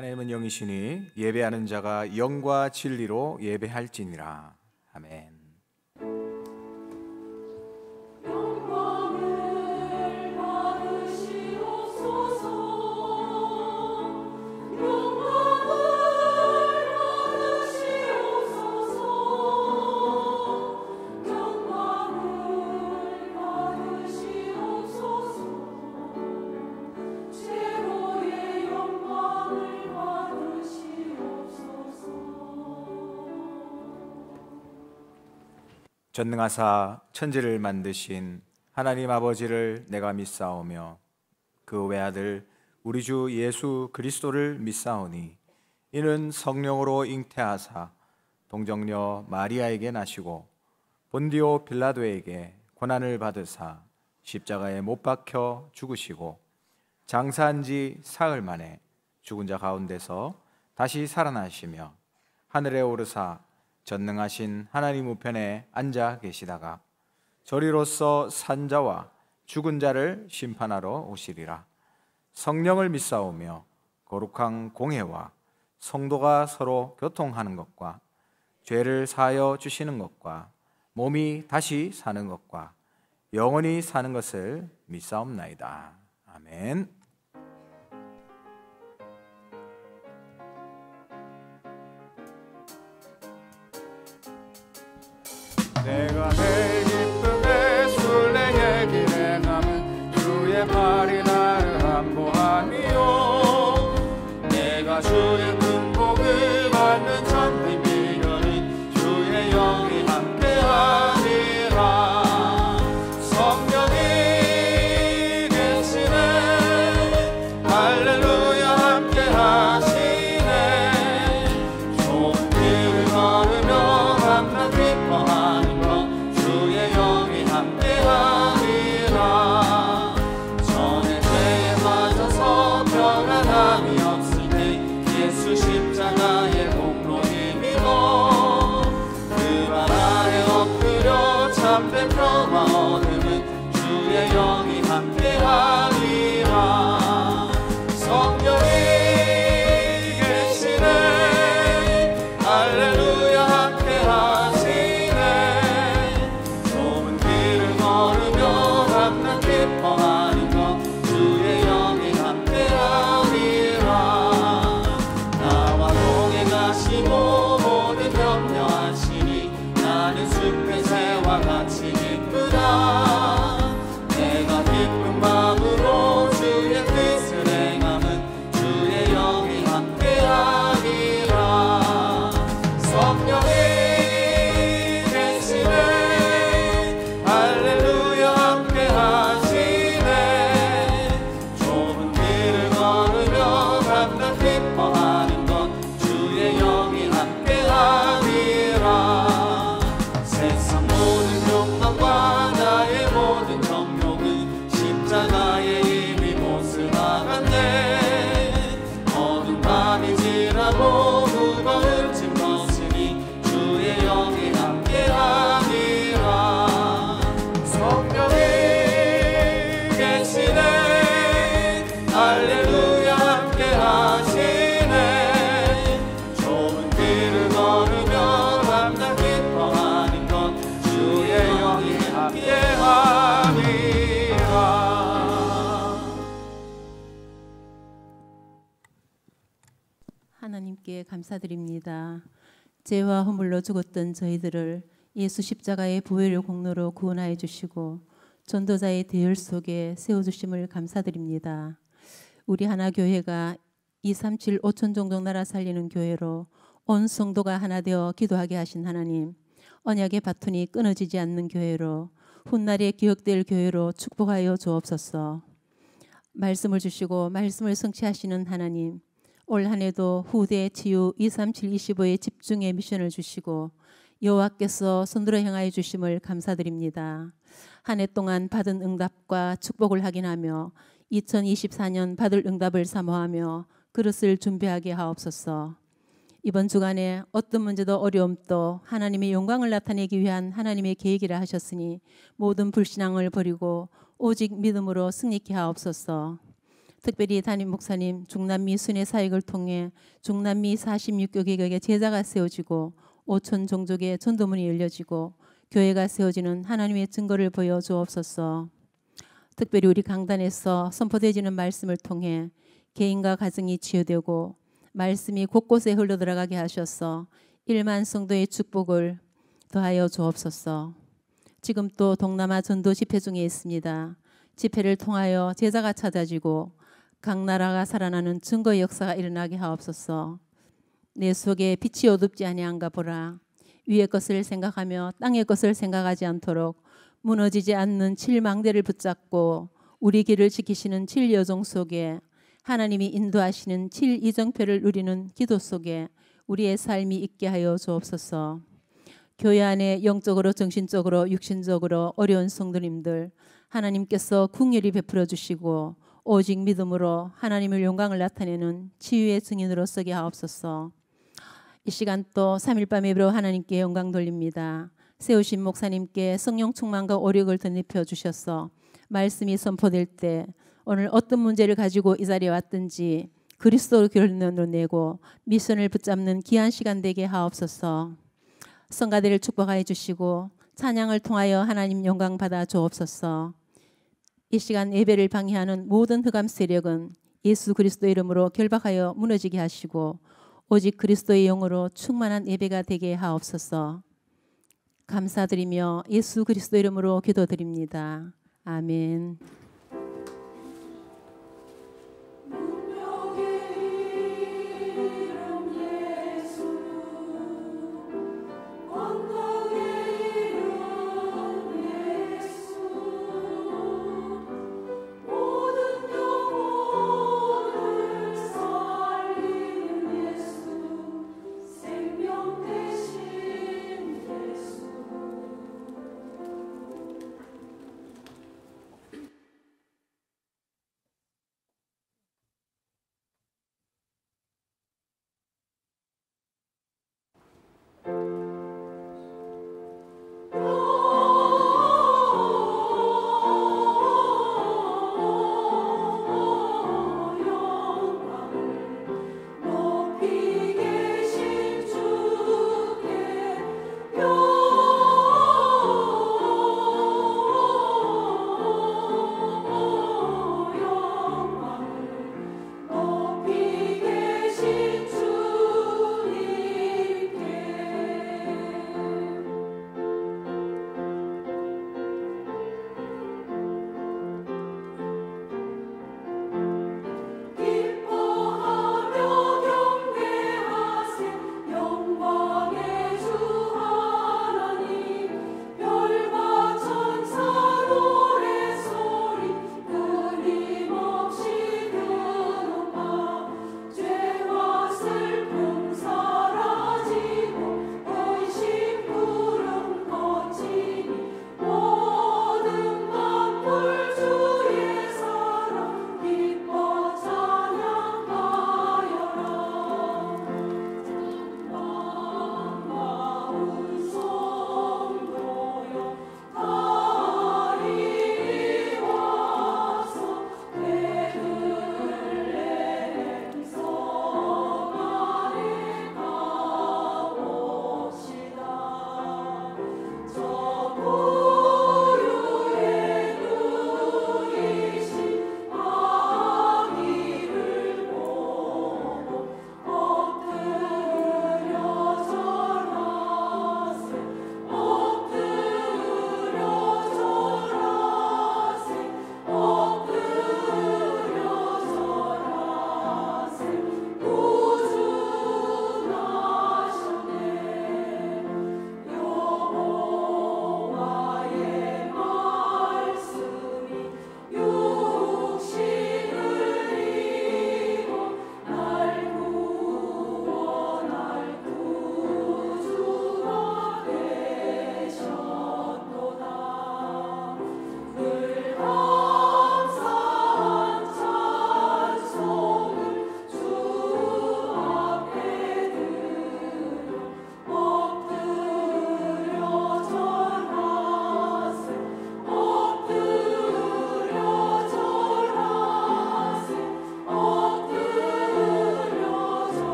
하나님은 영이시니 예배하는 자가 영과 진리로 예배할지니라. 아멘. 전능하사 천지를 만드신 하나님 아버지를 내가 믿사오며 그 외아들 우리 주 예수 그리스도를 믿사오니 이는 성령으로 잉태하사 동정녀 마리아에게 나시고 본디오 빌라도에게 고난을 받으사 십자가에 못 박혀 죽으시고 장사한 지 사흘 만에 죽은 자 가운데서 다시 살아나시며 하늘에 오르사 전능하신 하나님 우편에 앉아 계시다가 저리로서 산자와 죽은 자를 심판하러 오시리라. 성령을 믿사오며 거룩한 공회와 성도가 서로 교통하는 것과 죄를 사하여 주시는 것과 몸이 다시 사는 것과 영원히 사는 것을 믿사옵나이다. 아멘. Pego a 감사드립니다. 죄와 허물로 죽었던 저희들을 예수 십자가의 보혈의 공로로 구원하여 주시고 전도자의 대열 속에 세워주심을 감사드립니다. 우리 하나교회가 237 5천 종족 나라 살리는 교회로 온 성도가 하나 되어 기도하게 하신 하나님 언약의 바톤이 끊어지지 않는 교회로 훗날에 기억될 교회로 축복하여 주옵소서 말씀을 주시고 말씀을 성취하시는 하나님 올 한해도 후대 치유 23725에 집중의 미션을 주시고 여호와께서 손들어 향하여 주심을 감사드립니다. 한 해 동안 받은 응답과 축복을 확인하며 2024년 받을 응답을 사모하며 그릇을 준비하게 하옵소서. 이번 주간에 어떤 문제도 어려움도 하나님의 영광을 나타내기 위한 하나님의 계획이라 하셨으니 모든 불신앙을 버리고 오직 믿음으로 승리케 하옵소서. 특별히 담임 목사님 중남미 순회 사역을 통해 중남미 4 6개국의 제자가 세워지고 5천 종족의 전도문이 열려지고 교회가 세워지는 하나님의 증거를 보여 주옵소서. 특별히 우리 강단에서 선포되지는 말씀을 통해 개인과 가정이 치유되고 말씀이 곳곳에 흘러들어가게 하셔서 일만 성도의 축복을 더하여 주옵소서. 지금 또 동남아 전도 집회 중에 있습니다. 집회를 통하여 제자가 찾아지고 각 나라가 살아나는 증거 역사가 일어나게 하옵소서. 내 속에 빛이 어둡지 아니한가 보라. 위의 것을 생각하며 땅의 것을 생각하지 않도록 무너지지 않는 칠망대를 붙잡고 우리 길을 지키시는 칠여종 속에 하나님이 인도하시는 칠이정표를 누리는 기도 속에 우리의 삶이 있게 하여 주옵소서. 교회 안에 영적으로 정신적으로 육신적으로 어려운 성도님들 하나님께서 궁휼히 베풀어 주시고 오직 믿음으로 하나님을 영광을 나타내는 치유의 증인으로 쓰게 하옵소서. 이 시간 또 3일 밤 예배로 하나님께 영광 돌립니다. 세우신 목사님께 성령 충만과 오력을 덧입혀 주셔서 말씀이 선포될 때 오늘 어떤 문제를 가지고 이 자리에 왔든지 그리스도로 결론을 내고 미션을 붙잡는 귀한 시간 되게 하옵소서. 성가대를 축복하여 주시고 찬양을 통하여 하나님 영광 받아 주옵소서. 이 시간 예배를 방해하는 모든 흑암 세력은 예수 그리스도 이름으로 결박하여 무너지게 하시고 오직 그리스도의 영으로 충만한 예배가 되게 하옵소서. 감사드리며 예수 그리스도 이름으로 기도드립니다. 아멘.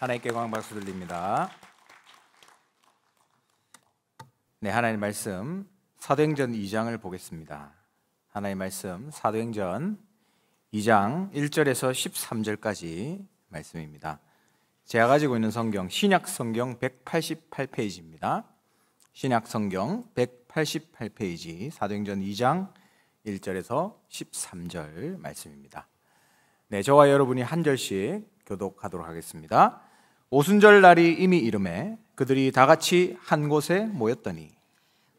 하나님께 광 박수 드립니다. 네, 하나님 말씀 사도행전 2장을 보겠습니다. 하나님 말씀 사도행전 2장 1절에서 13절까지 말씀입니다. 제가 가지고 있는 성경 신약 성경 188페이지입니다. 신약 성경 188페이지 사도행전 2장 1절에서 13절 말씀입니다. 네, 저와 여러분이 한 절씩 교독하도록 하겠습니다. 오순절 날이 이미 이름에 그들이 다 같이 한 곳에 모였더니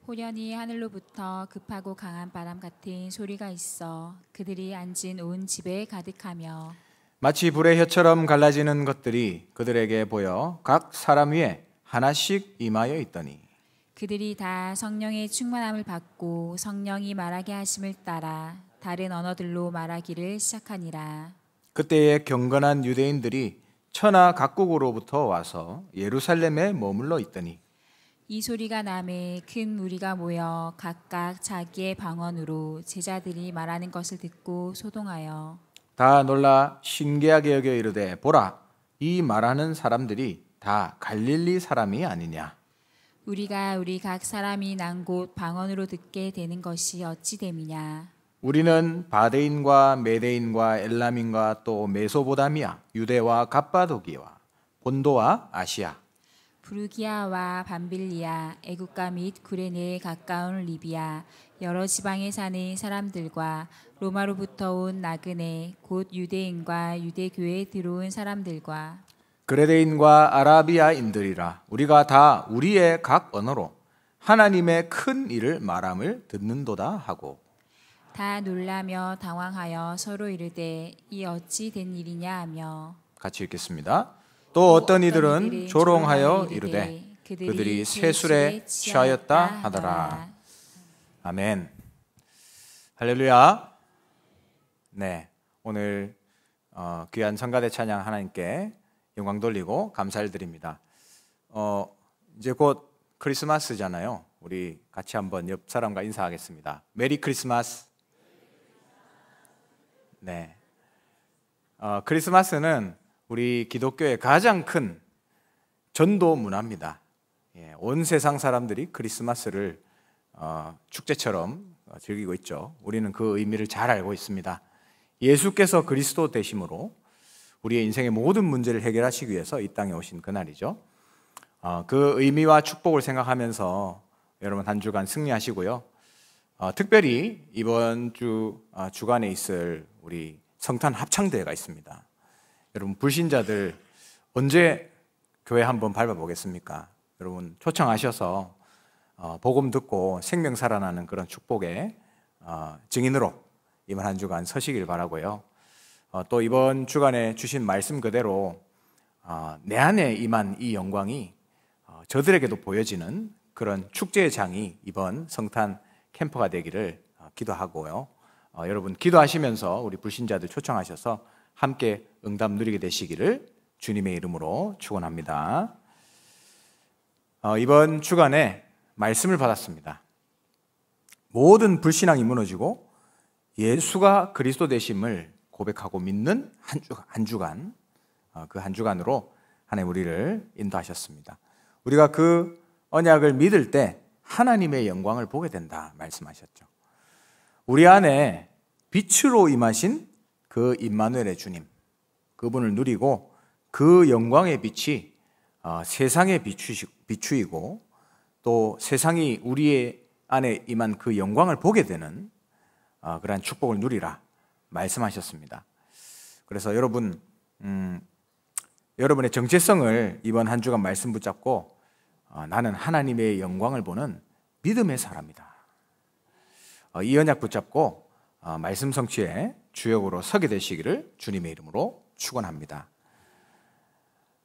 호련이 하늘로부터 급하고 강한 바람 같은 소리가 있어 그들이 앉은 온 집에 가득하며 마치 불의 혀처럼 갈라지는 것들이 그들에게 보여 각 사람 위에 하나씩 임하여 있더니 그들이 다 성령의 충만함을 받고 성령이 말하게 하심을 따라 다른 언어들로 말하기를 시작하니라 그때에 경건한 유대인들이 천하 각국으로부터 와서 예루살렘에 머물러 있더니 이 소리가 남에 큰 무리가 모여 각각 자기의 방언으로 제자들이 말하는 것을 듣고 소동하여 다 놀라 신기하게 여겨 이르되 보라 이 말하는 사람들이 다 갈릴리 사람이 아니냐 우리가 우리 각 사람이 난 곳 방언으로 듣게 되는 것이 어찌 됨이냐 우리는 바데인과 메데인과 엘라민과또 메소보다미아, 유대와 갑바도기와 본도와 아시아, 부르기아와 밤빌리아, 애국가 및 구레네에 가까운 리비아, 여러 지방에 사는 사람들과 로마로부터 온 나그네, 곧 유대인과 유대교에 들어온 사람들과 그레데인과 아라비아인들이라 우리가 다 우리의 각 언어로 하나님의 큰 일을 말함을 듣는도다 하고 다 놀라며 당황하여 서로 이르되 이 어찌 된 일이냐 하며 같이 읽겠습니다. 또 어떤 이들은 조롱하여 이르되 그들이 세술에 그 취하였다 하더라. 아멘. 할렐루야. 네, 오늘 어, 귀한 성가대 찬양 하나님께 영광 돌리고 감사를 드립니다. 어, 이제 곧 크리스마스잖아요. 우리 같이 한번 옆 사람과 인사하겠습니다. 메리 크리스마스. 네. 어, 크리스마스는 우리 기독교의 가장 큰 전도 문화입니다. 예, 온 세상 사람들이 크리스마스를 어, 축제처럼 어, 즐기고 있죠. 우리는 그 의미를 잘 알고 있습니다. 예수께서 그리스도 되심으로 우리의 인생의 모든 문제를 해결하시기 위해서 이 땅에 오신 그날이죠. 어, 그 의미와 축복을 생각하면서 여러분 한 주간 승리하시고요. 어, 특별히 이번 주 어, 주간에 있을 우리 성탄 합창대회가 있습니다. 여러분 불신자들 언제 교회 한번 밟아보겠습니까? 여러분 초청하셔서 어, 복음 듣고 생명 살아나는 그런 축복의 어, 증인으로 이번 한 주간 서시길 바라고요. 어, 또 이번 주간에 주신 말씀 그대로 어, 내 안에 임한 이 영광이 어, 저들에게도 보여지는 그런 축제의 장이 이번 성탄 캠퍼가 되기를 어, 기도하고요. 어, 여러분 기도하시면서 우리 불신자들 초청하셔서 함께 응답 누리게 되시기를 주님의 이름으로 축원합니다. 어, 이번 주간에 말씀을 받았습니다. 모든 불신앙이 무너지고 예수가 그리스도 되심을 고백하고 믿는 한, 주, 한 주간 어, 그한 주간으로 하나님 우리를 인도하셨습니다. 우리가 그 언약을 믿을 때 하나님의 영광을 보게 된다 말씀하셨죠. 우리 안에 빛으로 임하신 그 임마누엘의 주님 그분을 누리고 그 영광의 빛이 어, 세상에 비추이고 또 세상이 우리의 안에 임한 그 영광을 보게 되는 어, 그러한 축복을 누리라 말씀하셨습니다. 그래서 여러분 음, 여러분의 정체성을 이번 한 주간 말씀 붙잡고 어, 나는 하나님의 영광을 보는 믿음의 사람이다. 어, 이 언약 붙잡고 어, 말씀 성취의 주역으로 서게 되시기를 주님의 이름으로 축원합니다.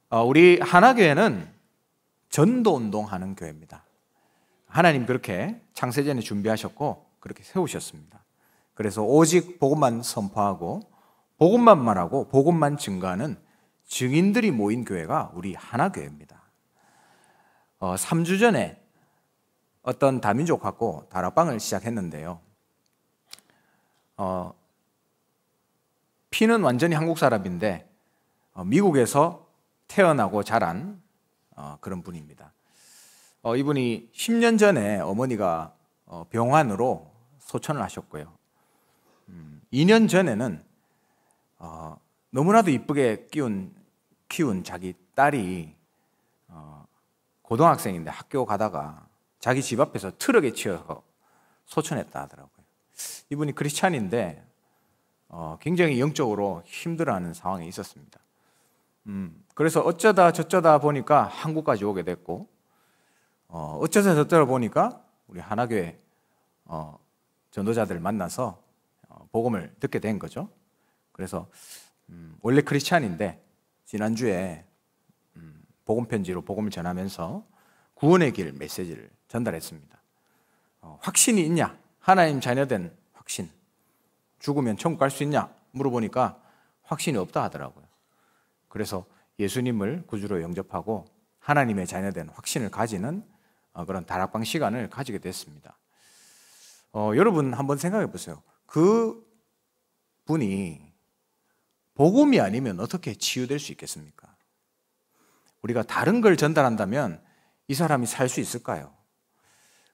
어, 우리 하나교회는 전도 운동하는 교회입니다. 하나님 그렇게 창세전에 준비하셨고 그렇게 세우셨습니다. 그래서 오직 복음만 선포하고 복음만 말하고 복음만 증가하는 증인들이 모인 교회가 우리 하나교회입니다. 어, 3주 전에 어떤 다민족하고 다락방을 시작했는데요. 어, 피는 완전히 한국 사람인데 어, 미국에서 태어나고 자란 어, 그런 분입니다. 어, 이분이 10년 전에 어머니가 어, 병환으로 소천을 하셨고요. 음, 2년 전에는 어, 너무나도 이쁘게 키운, 키운 자기 딸이 고등학생인데 학교 가다가 자기 집 앞에서 트럭에 치여서 소천했다 하더라고요. 이분이 크리스찬인데 어, 굉장히 영적으로 힘들어하는 상황에 있었습니다. 음, 그래서 어쩌다 저쩌다 보니까 한국까지 오게 됐고 어, 어쩌다 저쩌다 보니까 우리 하나교회 어, 전도자들 만나서 어, 복음을 듣게 된 거죠. 그래서 음, 원래 크리스찬인데 지난주에 음, 복음 편지로 복음을 전하면서 구원의 길 메시지를 전달했습니다. 어, 확신이 있냐? 하나님 자녀된 확신. 죽으면 천국 갈 수 있냐? 물어보니까 확신이 없다 하더라고요. 그래서 예수님을 구주로 영접하고 하나님의 자녀된 확신을 가지는 어, 그런 다락방 시간을 가지게 됐습니다. 어, 여러분 한번 생각해 보세요. 그 분이 복음이 아니면 어떻게 치유될 수 있겠습니까? 우리가 다른 걸 전달한다면 이 사람이 살 수 있을까요?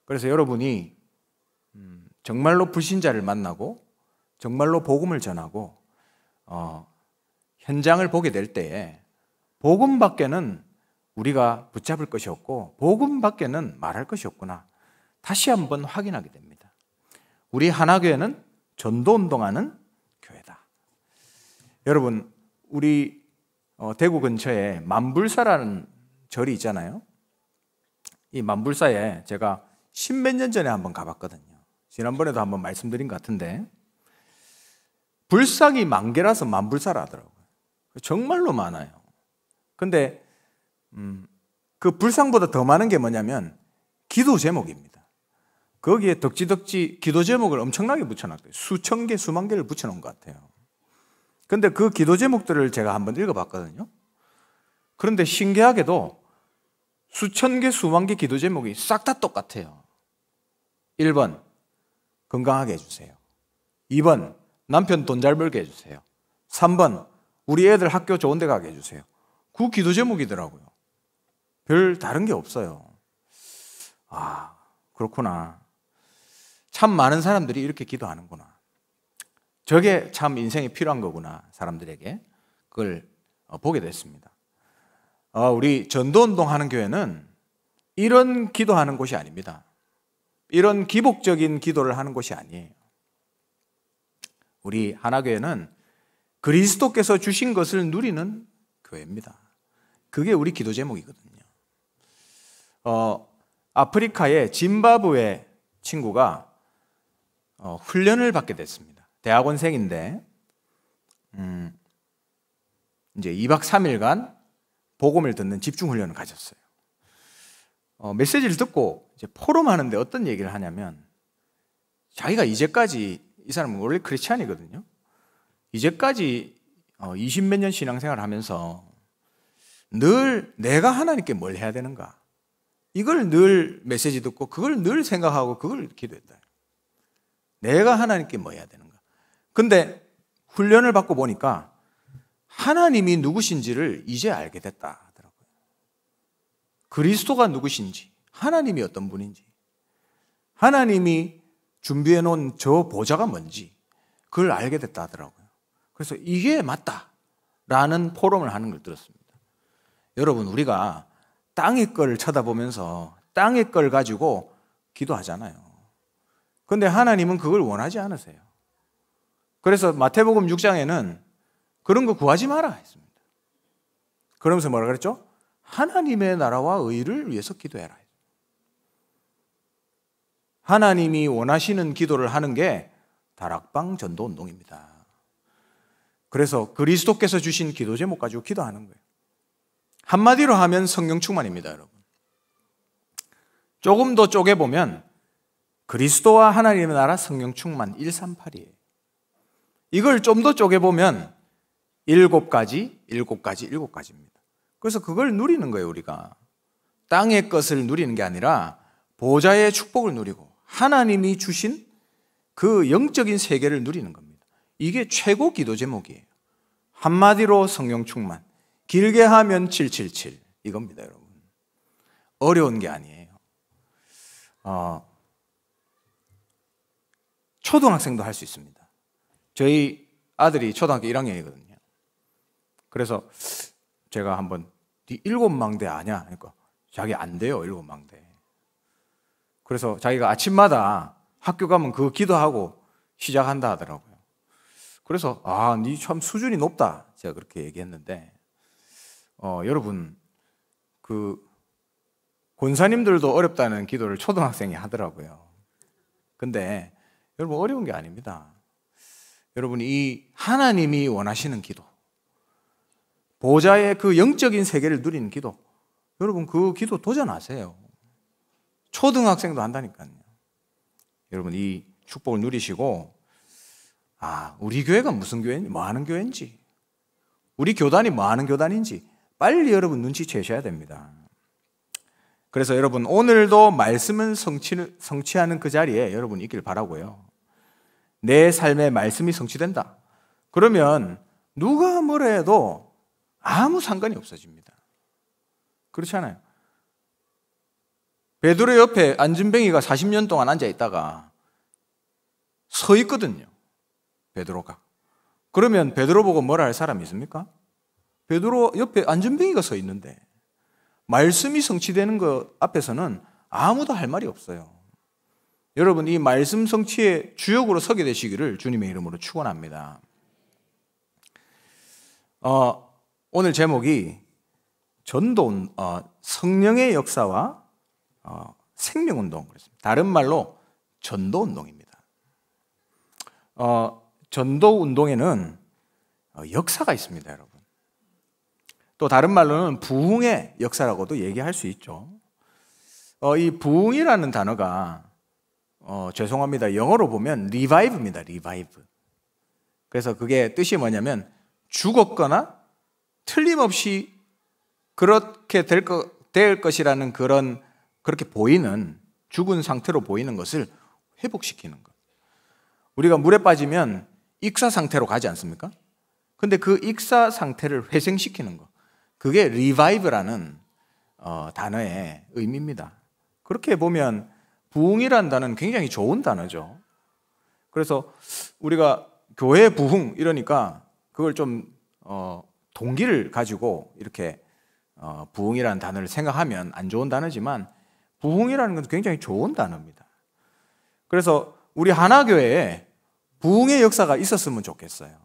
그래서 여러분이 음, 정말로 불신자를 만나고 정말로 복음을 전하고 어, 현장을 보게 될 때에 복음 밖에는 우리가 붙잡을 것이 없고 복음 밖에는 말할 것이 없구나 다시 한번 확인하게 됩니다. 우리 하나교회는 전도 운동하는 교회다. 여러분 우리 어, 대구 근처에 만불사라는 절이 있잖아요. 이 만불사에 제가 십몇 년 전에 한번 가봤거든요. 지난번에도 한번 말씀드린 것 같은데 불상이 만 개라서 만불사라 하더라고요. 정말로 많아요. 근데 음, 그 불상보다 더 많은 게 뭐냐면 기도 제목입니다. 거기에 덕지덕지 기도 제목을 엄청나게 붙여놨대요. 수천 개, 수만 개를 붙여놓은 것 같아요. 근데 그 기도 제목들을 제가 한번 읽어봤거든요. 그런데 신기하게도 수천 개, 수만 개 기도 제목이 싹 다 똑같아요. 1번 건강하게 해주세요. 2번 남편 돈 잘 벌게 해주세요. 3번 우리 애들 학교 좋은 데 가게 해주세요. 그 기도 제목이더라고요. 별 다른 게 없어요. 아, 그렇구나. 참 많은 사람들이 이렇게 기도하는구나. 저게 참 인생에 필요한 거구나, 사람들에게. 그걸 어, 보게 됐습니다. 아, 우리 전도운동 하는 교회는 이런 기도하는 곳이 아닙니다. 이런 기복적인 기도를 하는 것이 아니에요. 우리 하나교회는 그리스도께서 주신 것을 누리는 교회입니다. 그게 우리 기도 제목이거든요. 어, 아프리카의 짐바브웨 친구가 어, 훈련을 받게 됐습니다. 대학원생인데 음, 이제 2박 3일간 복음을 듣는 집중 훈련을 가졌어요. 어, 메시지를 듣고 이제 포럼 하는데 어떤 얘기를 하냐면 자기가 이제까지 이 사람은 원래 크리스찬이거든요. 이제까지 어, 20 몇 년 신앙생활 을 하면서 늘 내가 하나님께 뭘 해야 되는가. 이걸 늘 메시지 듣고 그걸 늘 생각하고 그걸 기도했다. 내가 하나님께 뭐 해야 되는가. 근데 훈련을 받고 보니까 하나님이 누구신지를 이제 알게 됐다. 그리스도가 누구신지, 하나님이 어떤 분인지, 하나님이 준비해 놓은 저 보좌가 뭔지, 그걸 알게 됐다 하더라고요. 그래서 이게 맞다. 라는 포럼을 하는 걸 들었습니다. 여러분, 우리가 땅의 걸 쳐다보면서 땅의 걸 가지고 기도하잖아요. 근데 하나님은 그걸 원하지 않으세요. 그래서 마태복음 6장에는 그런 거 구하지 마라 했습니다. 그러면서 뭐라 그랬죠? 하나님의 나라와 의를 위해서 기도해라. 하나님이 원하시는 기도를 하는 게 다락방 전도 운동입니다. 그래서 그리스도께서 주신 기도 제목 가지고 기도하는 거예요. 한마디로 하면 성령 충만입니다, 여러분. 조금 더 쪼개 보면 그리스도와 하나님의 나라 성령 충만 138이에요. 이걸 좀 더 쪼개 보면 일곱 가지, 일곱 가지, 일곱 가지입니다. 그래서 그걸 누리는 거예요, 우리가. 땅의 것을 누리는 게 아니라 보좌의 축복을 누리고 하나님이 주신 그 영적인 세계를 누리는 겁니다. 이게 최고 기도 제목이에요. 한마디로 성령 충만. 길게 하면 777. 이겁니다, 여러분. 어려운 게 아니에요. 어, 초등학생도 할 수 있습니다. 저희 아들이 초등학교 1학년이거든요. 그래서 제가 한번 네 일곱 망대 아냐? 그러니까 자기 안 돼요 일곱 망대. 그래서 자기가 아침마다 학교 가면 그 기도하고 시작한다 하더라고요. 그래서 아, 네참 수준이 높다. 제가 그렇게 얘기했는데 어, 여러분 그 권사님들도 어렵다는 기도를 초등학생이 하더라고요. 근데 여러분 어려운 게 아닙니다. 여러분 이 하나님이 원하시는 기도 보좌의 그 영적인 세계를 누리는 기도. 여러분 그 기도 도전하세요. 초등학생도 한다니까요. 여러분 이 축복을 누리시고 아, 우리 교회가 무슨 교회인지 뭐 하는 교회인지 우리 교단이 뭐 하는 교단인지 빨리 여러분 눈치채셔야 됩니다. 그래서 여러분 오늘도 말씀은 성치, 성취하는 그 자리에 여러분 있길 바라고요. 내 삶에 말씀이 성취된다. 그러면 누가 뭐래도 아무 상관이 없어집니다. 그렇지 않아요? 베드로 옆에 안진뱅이가 40년 동안 앉아 있다가 서 있거든요. 베드로가. 그러면 베드로 보고 뭐라 할 사람이 있습니까? 베드로 옆에 안진뱅이가 서 있는데 말씀이 성취되는 것 앞에서는 아무도 할 말이 없어요. 여러분 이 말씀 성취의 주역으로 서게 되시기를 주님의 이름으로 축원합니다. 어, 오늘 제목이 전도 어, 성령의 역사와 어, 생명 운동 그렇습니다. 다른 말로 전도 운동입니다. 어, 전도 운동에는 어, 역사가 있습니다, 여러분. 또 다른 말로는 부흥의 역사라고도 얘기할 수 있죠. 어, 이 부흥이라는 단어가 어, 죄송합니다. 영어로 보면 리바이브입니다. 리바이브. 그래서 그게 뜻이 뭐냐면 죽었거나 틀림없이 그렇게 될, 것, 될 것이라는 그런 그렇게 보이는 죽은 상태로 보이는 것을 회복시키는 것. 우리가 물에 빠지면 익사 상태로 가지 않습니까? 근데 그 익사 상태를 회생시키는 것. 그게 리바이브라는 어, 단어의 의미입니다. 그렇게 보면 부흥이란 단어는 굉장히 좋은 단어죠. 그래서 우리가 교회 부흥 이러니까 그걸 좀 어, 동기를 가지고 이렇게 어, 부흥이라는 단어를 생각하면 안 좋은 단어지만 부흥이라는 건 굉장히 좋은 단어입니다. 그래서 우리 하나교회에 부흥의 역사가 있었으면 좋겠어요.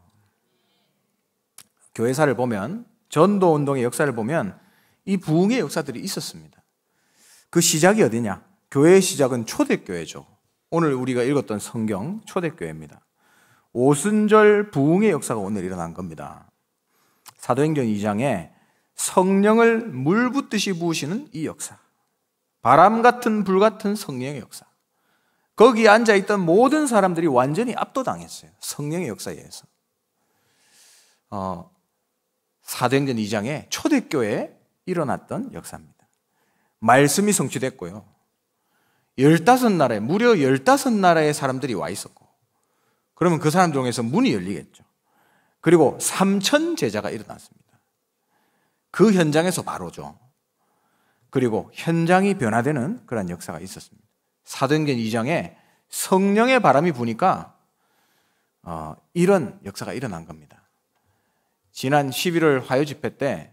교회사를 보면 전도 운동의 역사를 보면 이 부흥의 역사들이 있었습니다. 그 시작이 어디냐? 교회의 시작은 초대교회죠. 오늘 우리가 읽었던 성경 초대교회입니다. 오순절 부흥의 역사가 오늘 일어난 겁니다. 사도행전 2장에 성령을 물 붓듯이 부으시는 이 역사. 바람 같은 불 같은 성령의 역사. 거기 앉아 있던 모든 사람들이 완전히 압도당했어요. 성령의 역사에 의해서. 어, 사도행전 2장에 초대교회에 일어났던 역사입니다. 말씀이 성취됐고요. 15나라에, 무려 15나라의 사람들이 와 있었고, 그러면 그 사람 중에서 문이 열리겠죠. 그리고 삼천 제자가 일어났습니다. 그 현장에서 바로죠. 그리고 현장이 변화되는 그런 역사가 있었습니다. 사도행전 2장에 성령의 바람이 부니까 어, 이런 역사가 일어난 겁니다. 지난 11월 화요 집회 때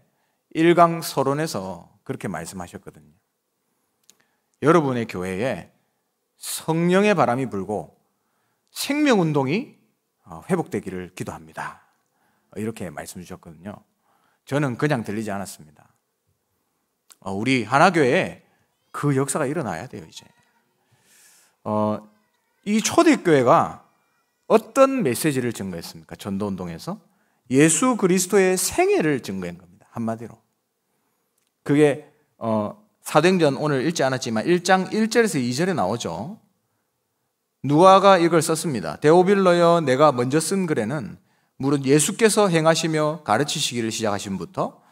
1강 서론에서 그렇게 말씀하셨거든요. 여러분의 교회에 성령의 바람이 불고 생명운동이 어, 회복되기를 기도합니다. 이렇게 말씀 주셨거든요. 저는 그냥 들리지 않았습니다. 어, 우리 하나교회에 그 역사가 일어나야 돼요, 이제. 어, 이 초대교회가 어떤 메시지를 증거했습니까? 전도운동에서? 예수 그리스도의 생애를 증거한 겁니다. 한마디로. 그게, 어, 사도행전 오늘 읽지 않았지만 1장 1절에서 2절에 나오죠. 누아가 이걸 썼습니다. 데오빌러여 내가 먼저 쓴 글에는 물론 예수께서 행하시며 가르치시기를 시작하신부터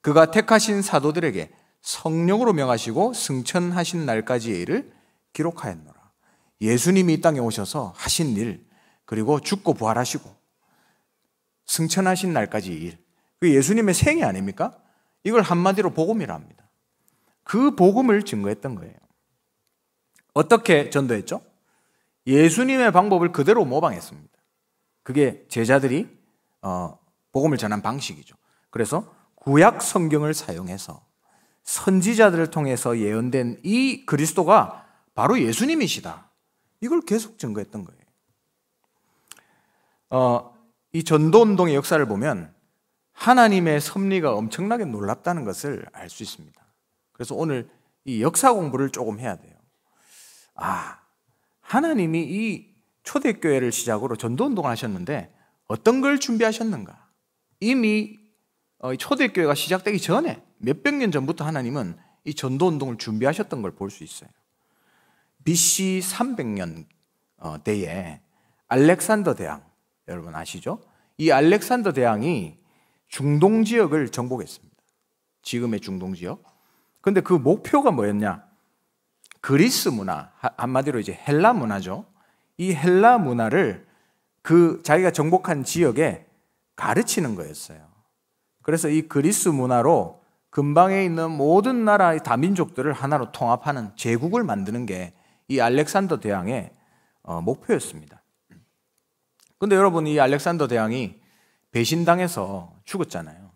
그가 택하신 사도들에게 성령으로 명하시고 승천하신 날까지의 일을 기록하였노라. 예수님이 이 땅에 오셔서 하신 일, 그리고 죽고 부활하시고 승천하신 날까지의 일. 그 예수님의 생애 아닙니까? 이걸 한마디로 복음이라 합니다. 그 복음을 증거했던 거예요. 어떻게 전도했죠? 예수님의 방법을 그대로 모방했습니다. 그게 제자들이 어, 복음을 전한 방식이죠. 그래서 구약 성경을 사용해서 선지자들을 통해서 예언된 이 그리스도가 바로 예수님이시다. 이걸 계속 증거했던 거예요. 어, 이 전도 운동의 역사를 보면 하나님의 섭리가 엄청나게 놀랍다는 것을 알 수 있습니다. 그래서 오늘 이 역사 공부를 조금 해야 돼요. 아, 하나님이 이 초대교회를 시작으로 전도 운동을 하셨는데 어떤 걸 준비하셨는가? 이미 어, 초대교회가 시작되기 전에 몇백 년 전부터 하나님은 이 전도 운동을 준비하셨던 걸 볼 수 있어요. BC 300년 어, 때에 알렉산더 대왕 여러분 아시죠? 이 알렉산더 대왕이 중동 지역을 정복했습니다. 지금의 중동 지역. 근데 그 목표가 뭐였냐? 그리스 문화 한마디로 이제 헬라 문화죠. 이 헬라 문화를 그 자기가 정복한 지역에 가르치는 거였어요. 그래서 이 그리스 문화로 근방에 있는 모든 나라의 다민족들을 하나로 통합하는 제국을 만드는 게 이 알렉산더 대왕의 어, 목표였습니다. 근데 여러분 이 알렉산더 대왕이 배신당해서 죽었잖아요.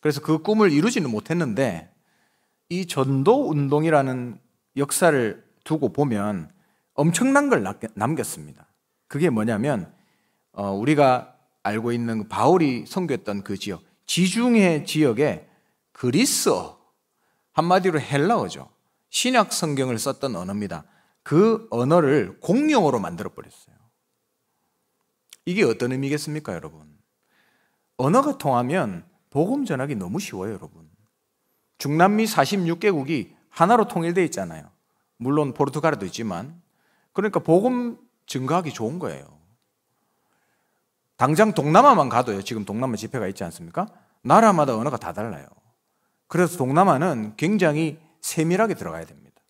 그래서 그 꿈을 이루지는 못했는데 이 전도 운동이라는 역사를 두고 보면 엄청난 걸 남겼습니다. 그게 뭐냐면 어, 우리가 알고 있는 바울이 선교했던 그 지역, 지중해 지역에 그리스어 한마디로 헬라어죠. 신약 성경을 썼던 언어입니다. 그 언어를 공용어로 만들어 버렸어요. 이게 어떤 의미겠습니까, 여러분? 언어가 통하면 복음 전하기 너무 쉬워요, 여러분. 중남미 46개국이 하나로 통일되어 있잖아요. 물론 포르투갈도 있지만 그러니까 복음 증가하기 좋은 거예요. 당장 동남아만 가도요. 지금 동남아 집회가 있지 않습니까? 나라마다 언어가 다 달라요. 그래서 동남아는 굉장히 세밀하게 들어가야 됩니다.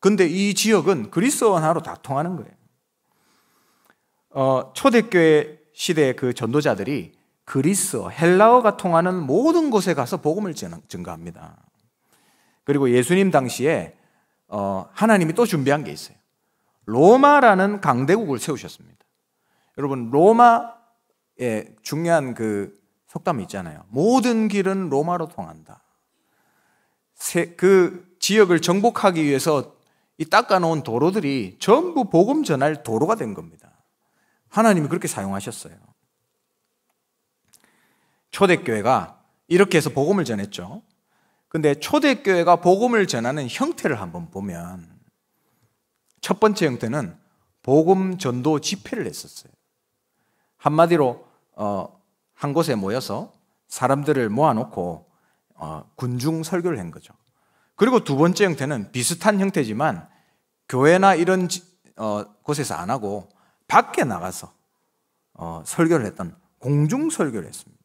근데 이 지역은 그리스어 하나로 다 통하는 거예요. 어, 초대교회 시대의 그 전도자들이 그리스어, 헬라어가 통하는 모든 곳에 가서 복음을 증가합니다. 그리고 예수님 당시에 어, 하나님이 또 준비한 게 있어요. 로마라는 강대국을 세우셨습니다. 여러분, 로마의 중요한 그 속담이 있잖아요. 모든 길은 로마로 통한다. 그 지역을 정복하기 위해서 이 닦아놓은 도로들이 전부 복음 전할 도로가 된 겁니다. 하나님이 그렇게 사용하셨어요. 초대교회가 이렇게 해서 복음을 전했죠. 근데 초대교회가 복음을 전하는 형태를 한번 보면 첫 번째 형태는 복음 전도 집회를 했었어요. 한마디로 어, 한 곳에 모여서 사람들을 모아놓고 어, 군중 설교를 한 거죠. 그리고 두 번째 형태는 비슷한 형태지만 교회나 이런 어, 곳에서 안 하고 밖에 나가서 어, 설교를 했던 공중 설교를 했습니다.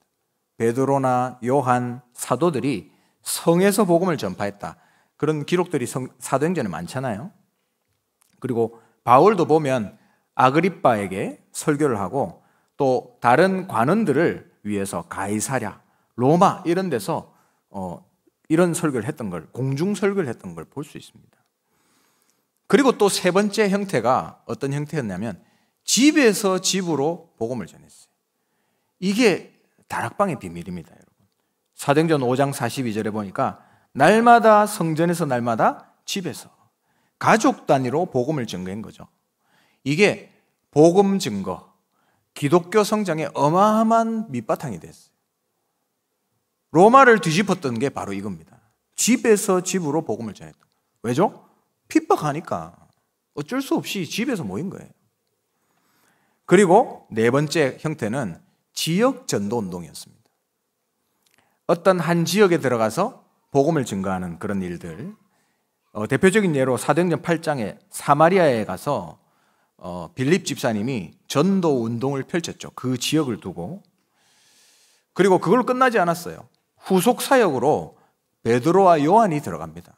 베드로나 요한 사도들이 성에서 복음을 전파했다. 그런 기록들이 성, 사도행전에 많잖아요. 그리고 바울도 보면 아그리빠에게 설교를 하고 또 다른 관원들을 위해서 가이사랴, 로마 이런 데서 어, 이런 설교를 했던 걸 공중 설교를 했던 걸 볼 수 있습니다. 그리고 또 세 번째 형태가 어떤 형태였냐면 집에서 집으로 복음을 전했어요. 이게 다락방의 비밀입니다, 여러분. 사도전 5장 42절에 보니까 날마다 성전에서 날마다 집에서 가족 단위로 복음을 증거한 거죠. 이게 복음 증거, 기독교 성장의 어마어마한 밑바탕이 됐어요. 로마를 뒤집었던 게 바로 이겁니다. 집에서 집으로 복음을 전했던 왜죠? 핍박하니까 어쩔 수 없이 집에서 모인 거예요. 그리고 네 번째 형태는 지역 전도 운동이었습니다. 어떤 한 지역에 들어가서 복음을 증거하는 그런 일들, 어, 대표적인 예로 사도행전 8장에 사마리아에 가서 어, 빌립 집사님이 전도 운동을 펼쳤죠. 그 지역을 두고 그리고 그걸 끝나지 않았어요. 후속 사역으로 베드로와 요한이 들어갑니다.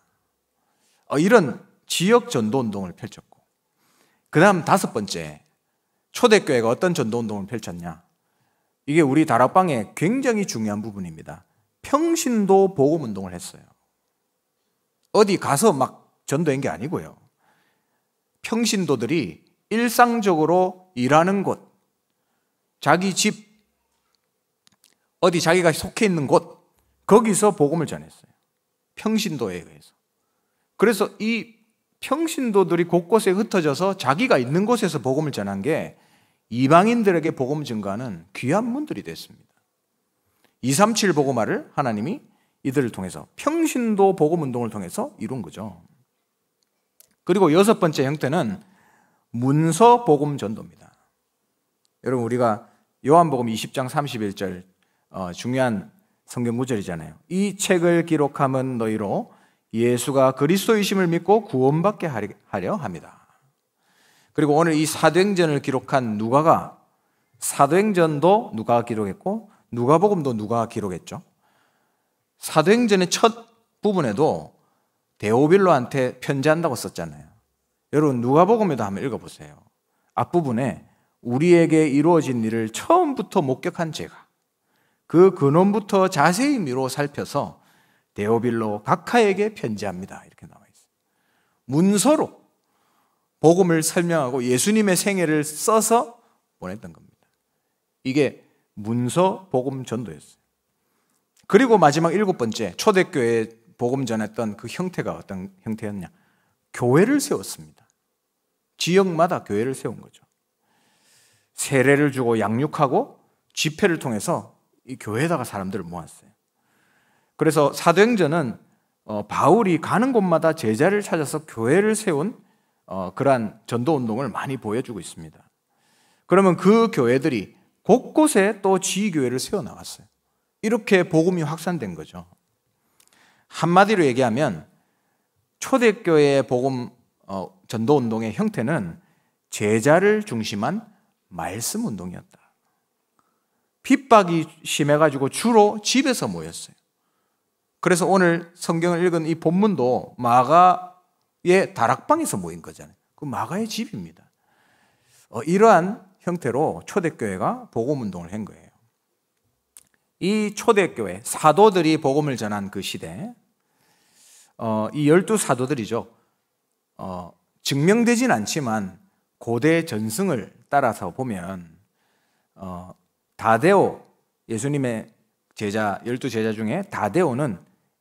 어, 이런 지역 전도 운동을 펼쳤고 그다음 다섯 번째 초대교회가 어떤 전도 운동을 펼쳤냐? 이게 우리 다락방의 굉장히 중요한 부분입니다. 평신도 복음 운동을 했어요. 어디 가서 막 전도한 게 아니고요. 평신도들이 일상적으로 일하는 곳, 자기 집, 어디 자기가 속해 있는 곳, 거기서 복음을 전했어요. 평신도에 의해서. 그래서 이 평신도들이 곳곳에 흩어져서 자기가 있는 곳에서 복음을 전한 게 이방인들에게 복음 증가는 하 귀한 문들이 됐습니다. 237 복음화를 하나님이 이들을 통해서 평신도 복음 운동을 통해서 이룬 거죠. 그리고 여섯 번째 형태는 문서 복음 전도입니다. 여러분 우리가 요한복음 20장 31절 어, 중요한 성경 구절이잖아요. 이 책을 기록함은 너희로 예수가 그리스도이심을 믿고 구원받게 하려 합니다. 그리고 오늘 이 사도행전을 기록한 누가가 사도행전도 누가 기록했고 누가복음도 누가 기록했죠. 사도행전의 첫 부분에도 데오빌로한테 편지한다고 썼잖아요. 여러분 누가복음에도 한번 읽어보세요. 앞부분에 우리에게 이루어진 일을 처음부터 목격한 제가 그 근원부터 자세히 미로 살펴서 데오빌로 각하에게 편지합니다. 이렇게 나와 있어요. 문서로 복음을 설명하고 예수님의 생애를 써서 보냈던 겁니다. 이게 문서 복음 전도였어요. 그리고 마지막 일곱 번째 초대교회 복음 전했던 그 형태가 어떤 형태였냐? 교회를 세웠습니다. 지역마다 교회를 세운 거죠. 세례를 주고 양육하고 집회를 통해서 이 교회에다가 사람들을 모았어요. 그래서 사도행전은 어, 바울이 가는 곳마다 제자를 찾아서 교회를 세운 어, 그러한 전도 운동을 많이 보여주고 있습니다. 그러면 그 교회들이 곳곳에 또 지교회를 세워 나갔어요. 이렇게 복음이 확산된 거죠. 한마디로 얘기하면 초대교회의 복음 어, 전도 운동의 형태는 제자를 중심한 말씀 운동이었다. 핍박이 심해가지고 주로 집에서 모였어요. 그래서 오늘 성경을 읽은 이 본문도 마가의 다락방에서 모인 거잖아요. 그 마가의 집입니다. 어, 이러한 형태로 초대교회가 복음 운동을 한 거예요. 이 초대교회 사도들이 복음을 전한 그 시대, 어, 이 열두 사도들이죠. 어, 증명되진 않지만 고대 전승을 따라서 보면 어, 다데오 예수님의 제자 열두 제자 중에 다데오는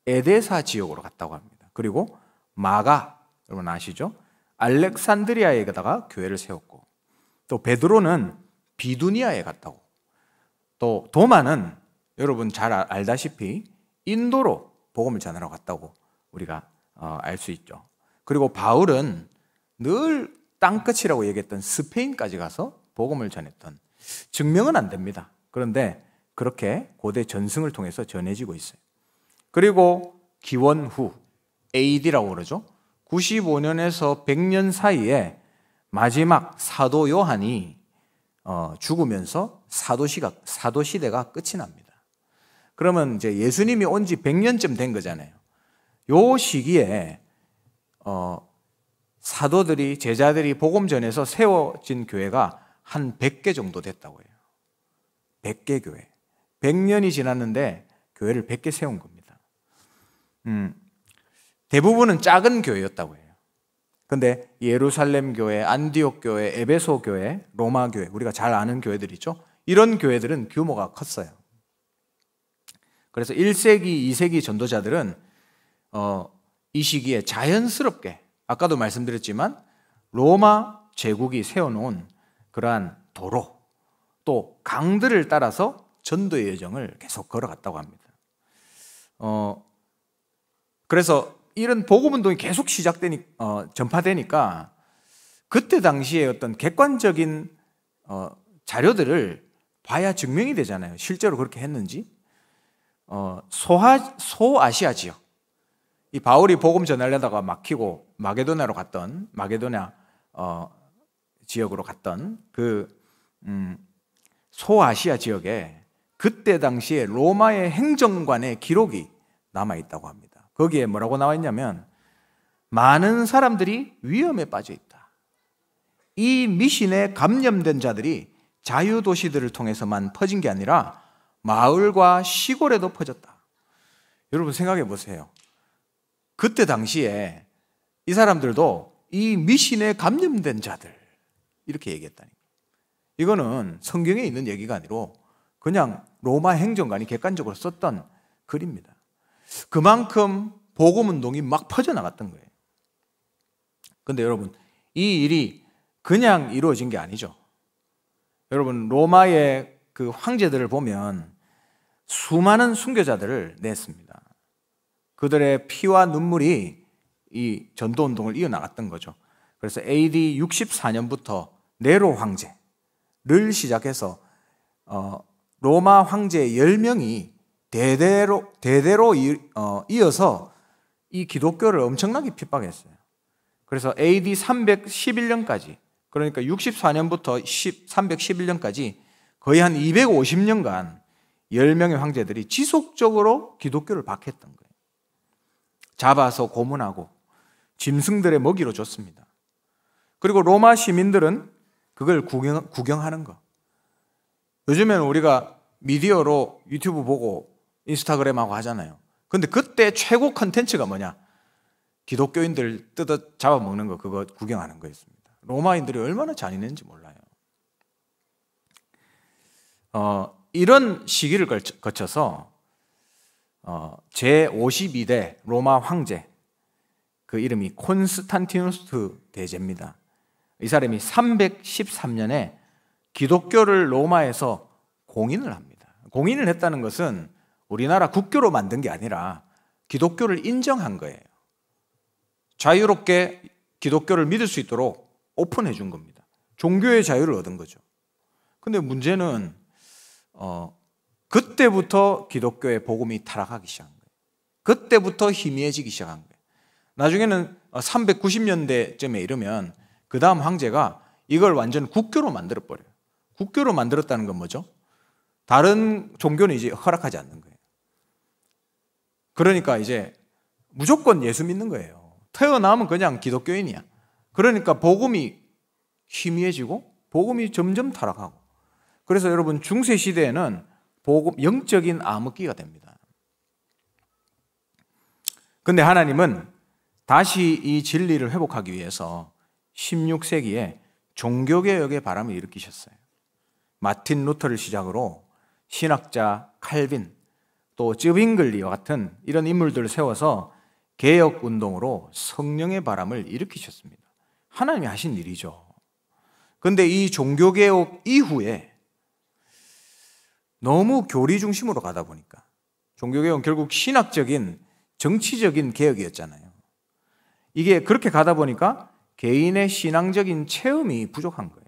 에데사 지역으로 갔다고 합니다. 그리고 마가 여러분 아시죠? 알렉산드리아에 가다가 교회를 세웠고 또 베드로는 비두니아에 갔다고 또 도마는 여러분 잘 아, 알다시피 인도로 복음을 전하러 갔다고 우리가 어, 알수 있죠. 그리고 바울은 늘 땅끝이라고 얘기했던 스페인까지 가서 복음을 전했던 증명은 안 됩니다. 그런데 그렇게 고대 전승을 통해서 전해지고 있어요. 그리고 기원 후 AD라고 그러죠. 95년에서 100년 사이에 마지막 사도 요한이 어, 죽으면서 사도시가 사도시대가 끝이 납니다. 그러면 이제 예수님이 온 지 100년쯤 된 거잖아요. 요 시기에 어, 사도들이 제자들이 복음 전에서 세워진 교회가 한 100개 정도 됐다고 해요. 100개 교회. 100년이 지났는데 교회를 100개 세운 겁니다. 음, 대부분은 작은 교회였다고 해요. 근데 예루살렘 교회, 안디옥 교회, 에베소 교회, 로마 교회, 우리가 잘 아는 교회들이죠. 이런 교회들은 규모가 컸어요. 그래서 1세기, 2세기 전도자들은 어, 이 시기에 자연스럽게 아까도 말씀드렸지만 로마 제국이 세워놓은 그러한 도로 또 강들을 따라서 전도의 여정을 계속 걸어갔다고 합니다. 어, 그래서 이런 복음 운동이 계속 시작되니 어, 전파되니까 그때 당시에 어떤 객관적인 어, 자료들을 봐야 증명이 되잖아요. 실제로 그렇게 했는지. 어, 소하, 소아시아 지역. 이 바울이 복음 전하려다가 막히고 마게도냐로 갔던 마게도냐 어, 지역으로 갔던 그 음, 소아시아 지역에 그때 당시에 로마의 행정관의 기록이 남아 있다고 합니다. 거기에 뭐라고 나와 있냐면 많은 사람들이 위험에 빠져 있다. 이 미신에 감염된 자들이 자유 도시들을 통해서만 퍼진 게 아니라 마을과 시골에도 퍼졌다. 여러분 생각해 보세요. 그때 당시에 이 사람들도 이 미신에 감염된 자들 이렇게 얘기했다니. 이거는 성경에 있는 얘기가 아니고 그냥 로마 행정관이 객관적으로 썼던 글입니다. 그만큼 복음 운동이 막 퍼져 나갔던 거예요. 근데 여러분 이 일이 그냥 이루어진 게 아니죠. 여러분 로마의 그 황제들을 보면 수많은 순교자들을 냈습니다. 그들의 피와 눈물이 이 전도 운동을 이어나갔던 거죠. 그래서 AD 64년부터 네로 황제를 시작해서 어, 로마 황제 10명이 대대로, 대대로 이, 어, 이어서 이 기독교를 엄청나게 핍박했어요. 그래서 AD 311년까지, 그러니까 64년부터 10, 311년까지 거의 한 250년간 10명의 황제들이 지속적으로 기독교를 박했던 거예요. 잡아서 고문하고 짐승들의 먹이로 줬습니다. 그리고 로마 시민들은 그걸 구경, 구경하는 거. 요즘에는 우리가 미디어로 유튜브 보고 인스타그램하고 하잖아요. 근데 그때 최고 컨텐츠가 뭐냐? 기독교인들 뜯어 잡아먹는 거, 그거 구경하는 거였습니다. 로마인들이 얼마나 잔인했는지 몰라요. 어, 이런 시기를 거쳐서 어, 제52대 로마 황제 그 이름이 콘스탄티누스 대제입니다. 이 사람이 313년에 기독교를 로마에서 공인을 합니다. 공인을 했다는 것은 우리나라 국교로 만든 게 아니라 기독교를 인정한 거예요. 자유롭게 기독교를 믿을 수 있도록 오픈해 준 겁니다. 종교의 자유를 얻은 거죠. 근데 문제는 어, 그때부터 기독교의 복음이 타락하기 시작한 거예요. 그때부터 희미해지기 시작한 거예요. 나중에는 390년대쯤에 어, 이르면 그 다음 황제가 이걸 완전 국교로 만들어버려요. 국교로 만들었다는 건 뭐죠? 다른 종교는 이제 허락하지 않는 거예요. 그러니까 이제 무조건 예수 믿는 거예요. 태어나면 그냥 기독교인이야. 그러니까 복음이 희미해지고 복음이 점점 타락하고 그래서 여러분 중세 시대에는 복음 영적인 암흑기가 됩니다. 근데 하나님은 다시 이 진리를 회복하기 위해서 16세기에 종교개혁의 바람을 일으키셨어요. 마틴 루터를 시작으로 신학자 칼빈 또 쯔빙글리와 같은 이런 인물들을 세워서 개혁 운동으로 성령의 바람을 일으키셨습니다. 하나님이 하신 일이죠. 근데 이 종교개혁 이후에 너무 교리 중심으로 가다 보니까 종교개혁은 결국 신학적인 정치적인 개혁이었잖아요. 이게 그렇게 가다 보니까 개인의 신앙적인 체험이 부족한 거예요.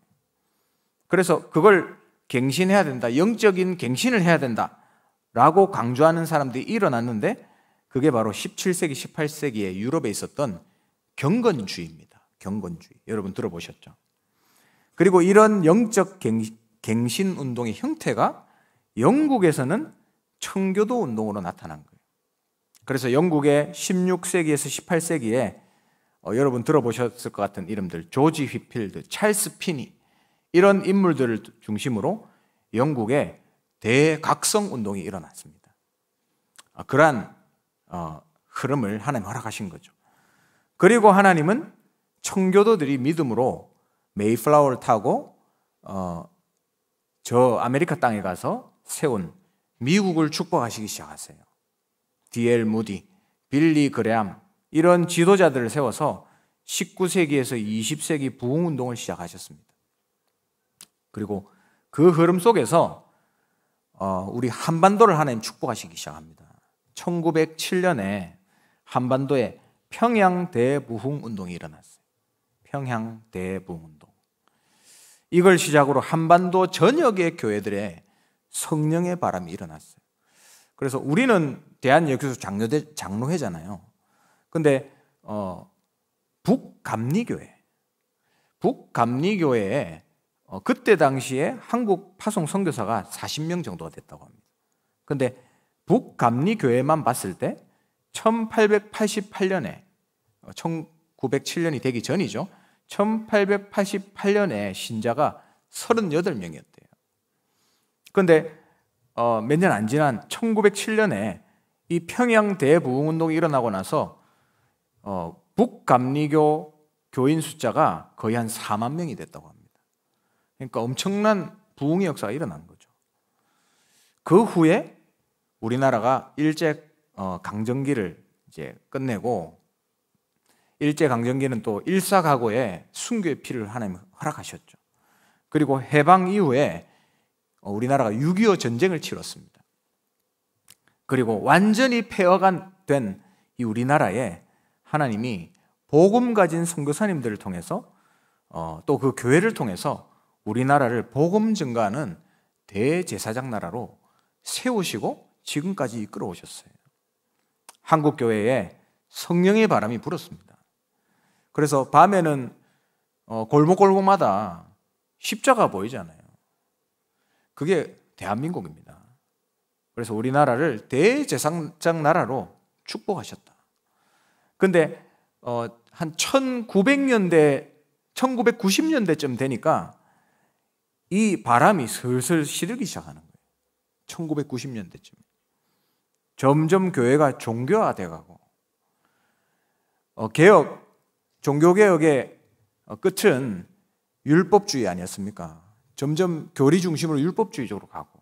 그래서 그걸 갱신해야 된다. 영적인 갱신을 해야 된다. 라고 강조하는 사람들이 일어났는데 그게 바로 17세기, 18세기에 유럽에 있었던 경건주의입니다. 경건주의. 여러분 들어보셨죠? 그리고 이런 영적 갱신 운동의 형태가 영국에서는 청교도 운동으로 나타난 거예요. 그래서 영국의 16세기에서 18세기에 어, 여러분 들어보셨을 것 같은 이름들 조지 휘필드, 찰스 피니 이런 인물들을 중심으로 영국의 대각성 운동이 일어났습니다. 어, 그러한 어, 흐름을 하나님 허락하신 거죠. 그리고 하나님은 청교도들이 믿음으로 메이플라워를 타고 어, 저 아메리카 땅에 가서 세운 미국을 축복하시기 시작하세요. 디엘 무디, 빌리 그레암 이런 지도자들을 세워서 19세기에서 20세기 부흥 운동을 시작하셨습니다. 그리고 그 흐름 속에서 어, 우리 한반도를 하나님 축복하시기 시작합니다. 1907년에 한반도에 평양 대부흥 운동이 일어났어요. 평양 대부흥 운동. 이걸 시작으로 한반도 전역의 교회들의 성령의 바람이 일어났어요. 그래서 우리는 대한여교수 장로대, 장로회잖아요. 근데 어, 북감리교회, 북감리교회에 어, 그때 당시에 한국 파송 선교사가 40명 정도가 됐다고 합니다. 근데 북감리교회만 봤을 때 1888년에 1907년이 어, 되기 전이죠. 1888년에 신자가 38명이었대요. 그런데 어, 몇 년 안 지난 1907년에 이 평양 대부흥 운동이 일어나고 나서 어, 북감리교 교인 숫자가 거의 한 4만 명이 됐다고 합니다. 그러니까 엄청난 부흥의 역사가 일어난 거죠. 그 후에 우리나라가 일제 어, 강점기를 이제 끝내고 일제 강점기는 또 일사각오에 순교의 피를 하나님 허락하셨죠. 그리고 해방 이후에 어, 우리나라가 6.25 전쟁을 치렀습니다. 그리고 완전히 폐허가 된 이 우리나라에 하나님이 복음 가진 선교사님들을 통해서 어, 또 그 교회를 통해서 우리나라를 복음 증가하는 대제사장 나라로 세우시고 지금까지 이끌어 오셨어요. 한국 교회에 성령의 바람이 불었습니다. 그래서 밤에는 어, 골목골목마다 십자가 보이잖아요. 그게 대한민국입니다. 그래서 우리나라를 대제사장 나라로 축복하셨다. 근데 어, 한 1900년대 1990년대쯤 되니까 이 바람이 슬슬 시들기 시작하는 거예요. 1990년대쯤. 점점 교회가 종교화돼 가고 어, 개혁 종교 개혁의 끝은 율법주의 아니었습니까? 점점 교리 중심으로 율법주의적으로 가고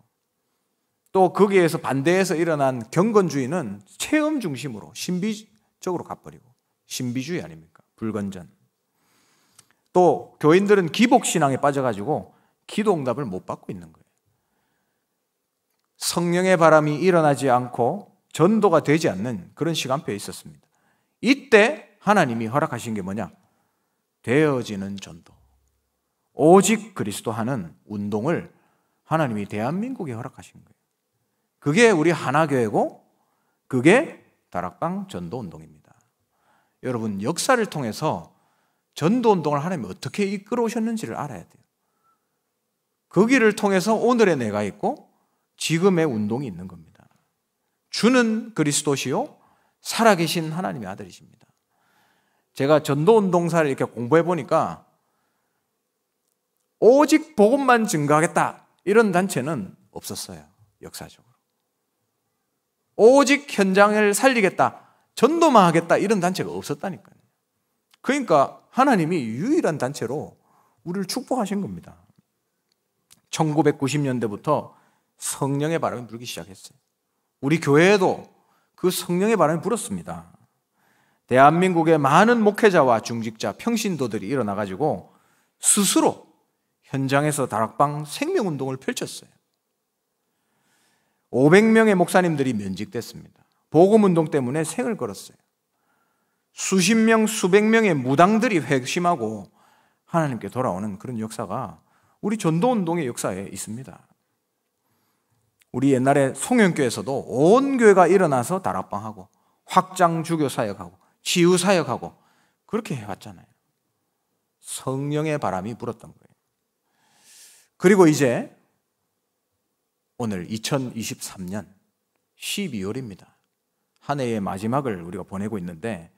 또 거기에서 반대해서 일어난 경건주의는 체험 중심으로 신비적으로 가버리고 신비주의 아닙니까? 불건전. 또 교인들은 기복신앙에 빠져가지고 기도 응답을 못 받고 있는 거예요. 성령의 바람이 일어나지 않고 전도가 되지 않는 그런 시간표에 있었습니다. 이때 하나님이 허락하신 게 뭐냐? 되어지는 전도. 오직 그리스도 하는 운동을 하나님이 대한민국에 허락하신 거예요. 그게 우리 하나교회고 그게 다락방 전도 운동입니다. 여러분 역사를 통해서 전도 운동을 하나님이 어떻게 이끌어 오셨는지를 알아야 돼요. 거기를 그 통해서 오늘의 내가 있고 지금의 운동이 있는 겁니다. 주는 그리스도시요 살아계신 하나님의 아들이십니다. 제가 전도 운동사를 이렇게 공부해 보니까 오직 복음만 증거하겠다. 이런 단체는 없었어요. 역사적으로. 오직 현장을 살리겠다. 전도만 하겠다. 이런 단체가 없었다니까요. 그러니까 하나님이 유일한 단체로 우리를 축복하신 겁니다. 1990년대부터 성령의 바람이 불기 시작했어요. 우리 교회에도 그 성령의 바람이 불었습니다. 대한민국의 많은 목회자와 중직자, 평신도들이 일어나가지고 스스로 현장에서 다락방 생명운동을 펼쳤어요. 500명의 목사님들이 면직됐습니다. 보금운동 때문에 생을 걸었어요. 수십 명, 수백 명의 무당들이 회심하고 하나님께 돌아오는 그런 역사가 우리 전도운동의 역사에 있습니다. 우리 옛날에 송영교에서도 온 교회가 일어나서 다락방하고 확장 주교 사역하고 치유 사역하고 그렇게 해왔잖아요. 성령의 바람이 불었던 거예요. 그리고 이제 오늘 2023년 12월입니다. 한 해의 마지막을 우리가 보내고 있는데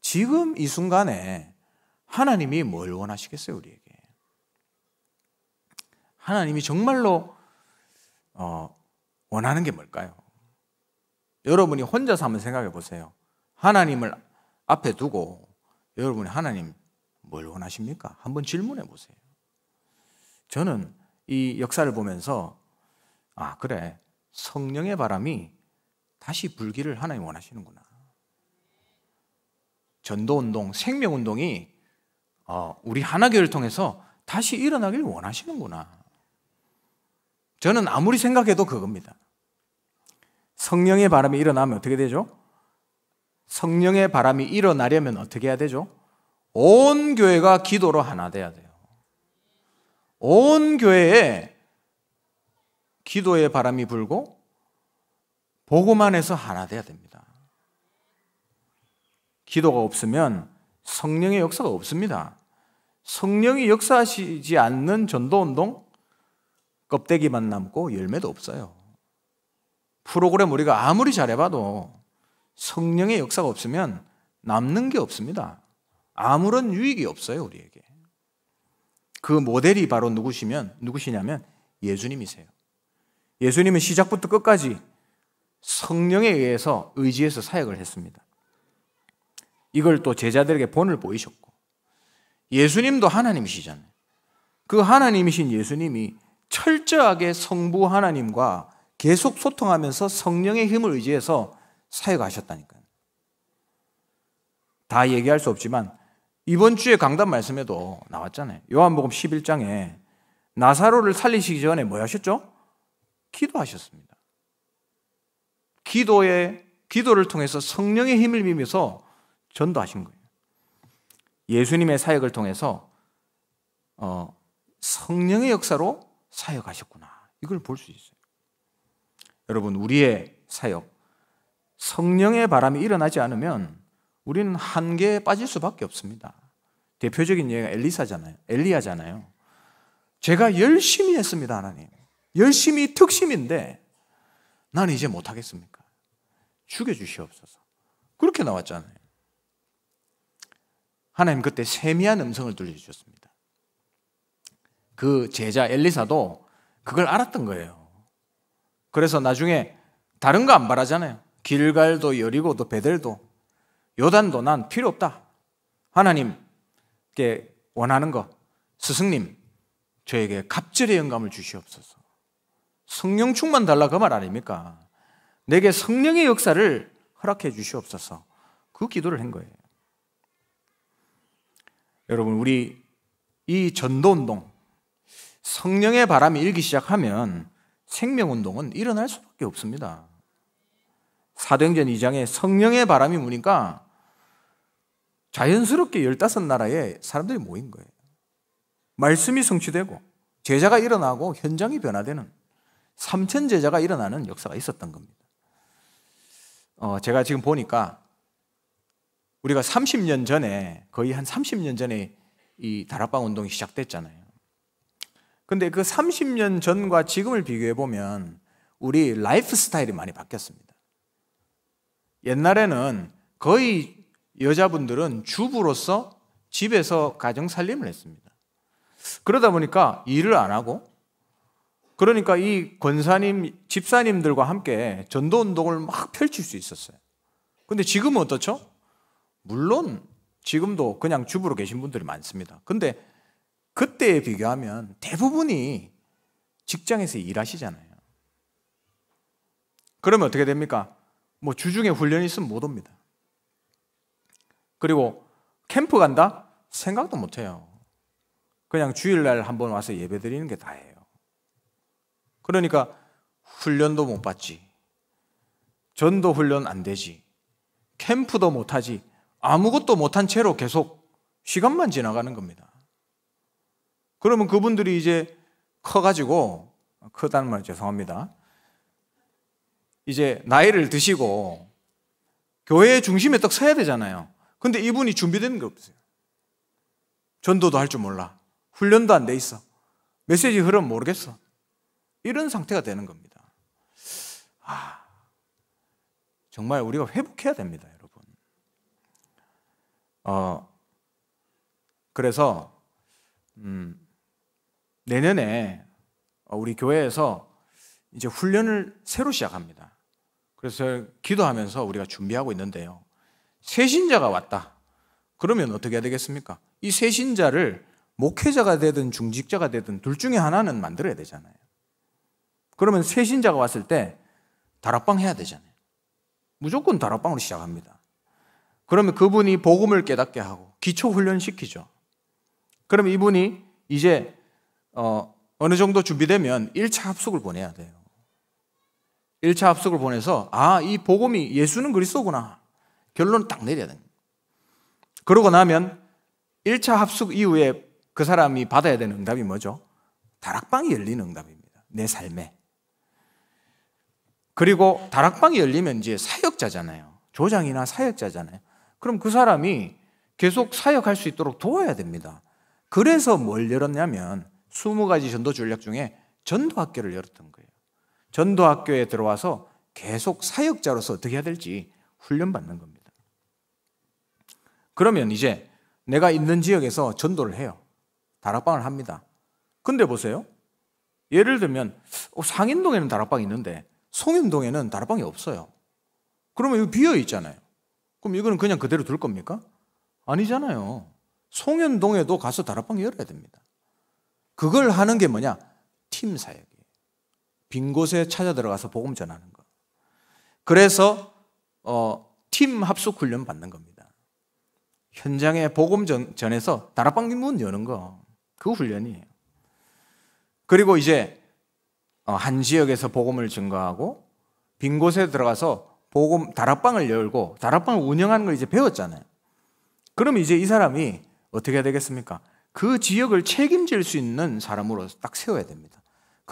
지금 이 순간에 하나님이 뭘 원하시겠어요, 우리에게? 하나님이 정말로 어, 원하는 게 뭘까요? 여러분이 혼자서 한번 생각해 보세요. 하나님을 앞에 두고 여러분이 하나님 뭘 원하십니까? 한번 질문해 보세요. 저는 이 역사를 보면서 아, 그래. 성령의 바람이 다시 불기를 하나님 원하시는구나. 전도운동, 생명운동이 어, 우리 하나교를 통해서 다시 일어나길 원하시는구나. 저는 아무리 생각해도 그겁니다. 성령의 바람이 일어나면 어떻게 되죠? 성령의 바람이 일어나려면 어떻게 해야 되죠? 온 교회가 기도로 하나 돼야 돼요. 온 교회에 기도의 바람이 불고 보고만 해서 하나 돼야 됩니다. 기도가 없으면 성령의 역사가 없습니다. 성령이 역사하시지 않는 전도운동 껍데기만 남고 열매도 없어요. 프로그램 우리가 아무리 잘해봐도 성령의 역사가 없으면 남는 게 없습니다. 아무런 유익이 없어요, 우리에게. 그 모델이 바로 누구시면 누구시냐면 예수님이세요. 예수님은 시작부터 끝까지 성령에 의해서 의지해서 사역을 했습니다. 이걸 또 제자들에게 본을 보이셨고 예수님도 하나님이시잖아요. 그 하나님이신 예수님이 철저하게 성부 하나님과 계속 소통하면서 성령의 힘을 의지해서 사역하셨다니까요. 다 얘기할 수 없지만 이번 주에 강단 말씀에도 나왔잖아요. 요한복음 11장에 나사로를 살리시기 전에 뭐 하셨죠? 기도하셨습니다. 기도에 기도를 통해서 성령의 힘을 빌면서 전도하신 거예요. 예수님의 사역을 통해서 어, 성령의 역사로 사역하셨구나. 이걸 볼 수 있어요. 여러분, 우리의 사역, 성령의 바람이 일어나지 않으면 우리는 한계에 빠질 수밖에 없습니다. 대표적인 예가 엘리사잖아요. 엘리야잖아요. 제가 열심히 했습니다, 하나님. 열심히 특심인데 난 이제 못 하겠습니까? 죽여 주시옵소서. 그렇게 나왔잖아요. 하나님 그때 세미한 음성을 들려주셨습니다. 그 제자 엘리사도 그걸 알았던 거예요. 그래서 나중에 다른 거 안 바라잖아요. 길갈도 여리고도 베델도 요단도 난 필요 없다. 하나님께 원하는 것, 스승님, 저에게 갑절의 영감을 주시옵소서. 성령 충만 달라 그 말 아닙니까? 내게 성령의 역사를 허락해 주시옵소서. 그 기도를 한 거예요. 여러분, 우리 이 전도 운동, 성령의 바람이 일기 시작하면 생명 운동은 일어날 수밖에 없습니다. 사도행전 2장에 성령의 바람이 무니까 자연스럽게 15나라에 사람들이 모인 거예요. 말씀이 성취되고 제자가 일어나고 현장이 변화되는 삼천 제자가 일어나는 역사가 있었던 겁니다. 어, 제가 지금 보니까 우리가 30년 전에 거의 한 30년 전에 이 다락방 운동이 시작됐잖아요. 근데 그 30년 전과 지금을 비교해 보면 우리 라이프 스타일이 많이 바뀌었습니다. 옛날에는 거의 여자분들은 주부로서 집에서 가정 살림을 했습니다. 그러다 보니까 일을 안 하고 그러니까 이 권사님, 집사님들과 함께 전도 운동을 막 펼칠 수 있었어요. 근데 지금은 어떻죠? 물론 지금도 그냥 주부로 계신 분들이 많습니다. 근데 그때에 비교하면 대부분이 직장에서 일하시잖아요. 그러면 어떻게 됩니까? 뭐 주중에 훈련이 있으면 못 옵니다. 그리고 캠프 간다? 생각도 못 해요. 그냥 주일날 한번 와서 예배 드리는 게 다예요. 그러니까 훈련도 못 받지. 전도 훈련 안 되지. 캠프도 못 하지. 아무것도 못한 채로 계속 시간만 지나가는 겁니다. 그러면 그분들이 이제 커가지고, 크다는 말 죄송합니다. 이제 나이를 드시고 교회의 중심에 딱 서야 되잖아요. 근데 이분이 준비되는게 없어요. 전도도 할 줄 몰라. 훈련도 안 돼 있어. 메시지 흐름 모르겠어. 이런 상태가 되는 겁니다. 아, 정말 우리가 회복해야 됩니다, 여러분. 어, 그래서, 음, 내년에 우리 교회에서 이제 훈련을 새로 시작합니다. 그래서 기도하면서 우리가 준비하고 있는데요. 세신자가 왔다. 그러면 어떻게 해야 되겠습니까? 이 세신자를 목회자가 되든 중직자가 되든 둘 중에 하나는 만들어야 되잖아요. 그러면 세신자가 왔을 때 다락방 해야 되잖아요. 무조건 다락방으로 시작합니다. 그러면 그분이 복음을 깨닫게 하고 기초 훈련 시키죠. 그럼 이분이 이제 어, 어느 정도 준비되면 1차 합숙을 보내야 돼요. 1차 합숙을 보내서 아, 이 복음이 예수는 그리스도구나. 결론을 딱 내려야 됩니다. 그러고 나면 1차 합숙 이후에 그 사람이 받아야 되는 응답이 뭐죠? 다락방이 열리는 응답입니다. 내 삶에. 그리고 다락방이 열리면 이제 사역자잖아요. 조장이나 사역자잖아요. 그럼 그 사람이 계속 사역할 수 있도록 도와야 됩니다. 그래서 뭘 열었냐면 20가지 전도 전략 중에 전도학교를 열었던 거예요. 전도학교에 들어와서 계속 사역자로서 어떻게 해야 될지 훈련받는 겁니다. 그러면 이제 내가 있는 지역에서 전도를 해요. 다락방을 합니다. 근데 보세요. 예를 들면 어, 상인동에는 다락방이 있는데 송인동에는 다락방이 없어요. 그러면 이거 비어 있잖아요. 그럼 이거는 그냥 그대로 둘 겁니까? 아니잖아요. 송현동에도 가서 다락방 열어야 됩니다. 그걸 하는 게 뭐냐? 팀 사역. 빈 곳에 찾아 들어가서 복음 전하는 거. 그래서 어, 팀 합숙 훈련 받는 겁니다. 현장에 복음 전, 전해서 다락방 문 여는 거. 그 훈련이에요. 그리고 이제 어, 한 지역에서 복음을 증거하고 빈 곳에 들어가서 복음 다락방을 열고 다락방을 운영하는 걸 이제 배웠잖아요. 그럼 이제 이 사람이 어떻게 해야 되겠습니까? 그 지역을 책임질 수 있는 사람으로 딱 세워야 됩니다.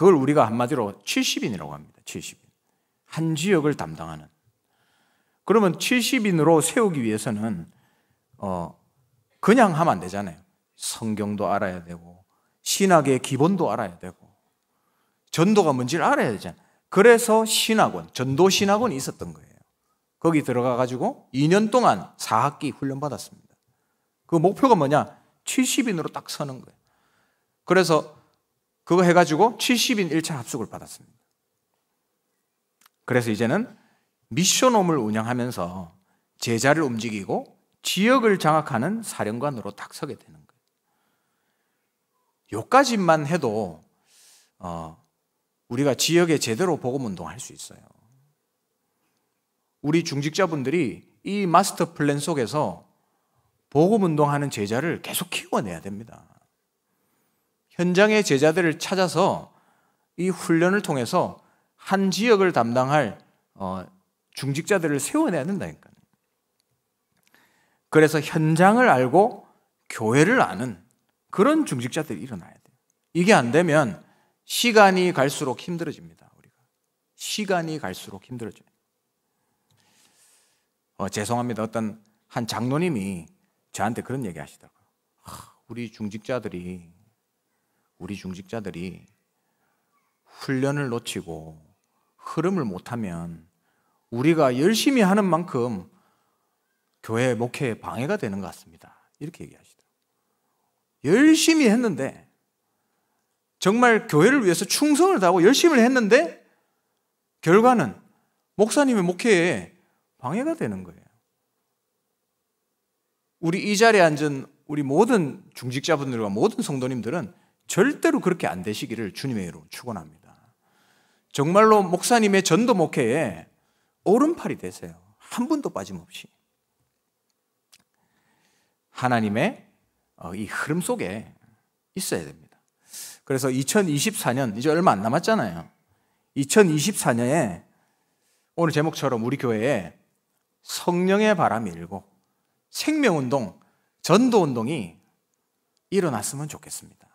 그걸 우리가 한마디로 70인이라고 합니다. 70인. 한 지역을 담당하는. 그러면 70인으로 세우기 위해서는 어 그냥 하면 안 되잖아요. 성경도 알아야 되고 신학의 기본도 알아야 되고 전도가 뭔지를 알아야 되잖아요. 그래서 신학원, 전도 신학원이 있었던 거예요. 거기 들어가 가지고 2년 동안 4학기 훈련 받았습니다. 그 목표가 뭐냐? 70인으로 딱 서는 거예요. 그래서 그거 해가지고 70인 1차 합숙을 받았습니다. 그래서 이제는 미션홈을 운영하면서 제자를 움직이고 지역을 장악하는 사령관으로 딱 서게 되는 거예요. 요까지만 해도 어, 우리가 지역에 제대로 복음 운동할 수 있어요. 우리 중직자분들이 이 마스터 플랜 속에서 복음 운동하는 제자를 계속 키워내야 됩니다. 현장의 제자들을 찾아서 이 훈련을 통해서 한 지역을 담당할 어, 중직자들을 세워내야 된다니까 그래서 현장을 알고 교회를 아는 그런 중직자들이 일어나야 돼요. 이게 안 되면 시간이 갈수록 힘들어집니다. 우리가 시간이 갈수록 힘들어져요. 어, 죄송합니다. 어떤 한 장로님이 저한테 그런 얘기 하시더라고요. 아, 우리 중직자들이 우리 중직자들이 훈련을 놓치고 흐름을 못하면 우리가 열심히 하는 만큼 교회 목회에 방해가 되는 것 같습니다. 이렇게 얘기하시다. 열심히 했는데 정말 교회를 위해서 충성을 다하고 열심을 했는데 결과는 목사님의 목회에 방해가 되는 거예요. 우리 이 자리에 앉은 우리 모든 중직자분들과 모든 성도님들은 절대로 그렇게 안 되시기를 주님의 이름 축원합니다. 정말로 목사님의 전도 목회에 오른팔이 되세요. 한 분도 빠짐없이. 하나님의 어, 이 흐름 속에 있어야 됩니다. 그래서 2024년, 이제 얼마 안 남았잖아요. 2024년에 오늘 제목처럼 우리 교회에 성령의 바람이 일고 생명운동, 전도운동이 일어났으면 좋겠습니다.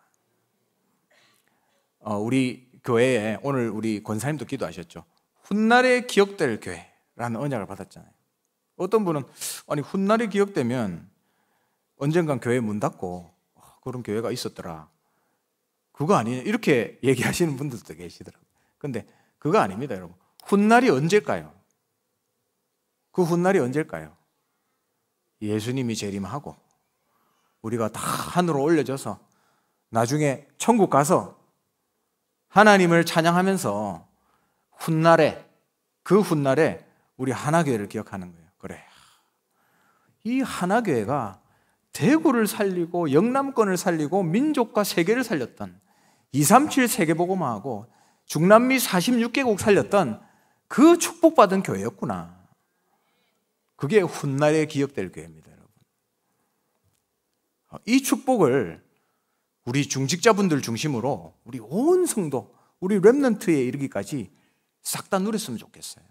어, 우리 교회에 오늘 우리 권사님도 기도하셨죠. 훗날에 기억될 교회라는 언약을 받았잖아요. 어떤 분은 아니 훗날에 기억되면 언젠간 교회 문 닫고 아, 그런 교회가 있었더라. 그거 아니냐 이렇게 얘기하시는 분들도 계시더라고요. 근데 그거 아닙니다, 여러분. 훗날이 언제일까요? 그 훗날이 언제일까요? 예수님이 재림하고 우리가 다 하늘로 올려져서 나중에 천국 가서 하나님을 찬양하면서 훗날에 그 훗날에 우리 하나교회를 기억하는 거예요. 그래. 이 하나교회가 대구를 살리고 영남권을 살리고 민족과 세계를 살렸던 237 세계보고마하고 중남미 46개국 살렸던 그 축복받은 교회였구나. 그게 훗날에 기억될 교회입니다, 여러분. 이 축복을 우리 중직자분들 중심으로 우리 온 성도, 우리 랩런트에 이르기까지 싹 다 누렸으면 좋겠어요.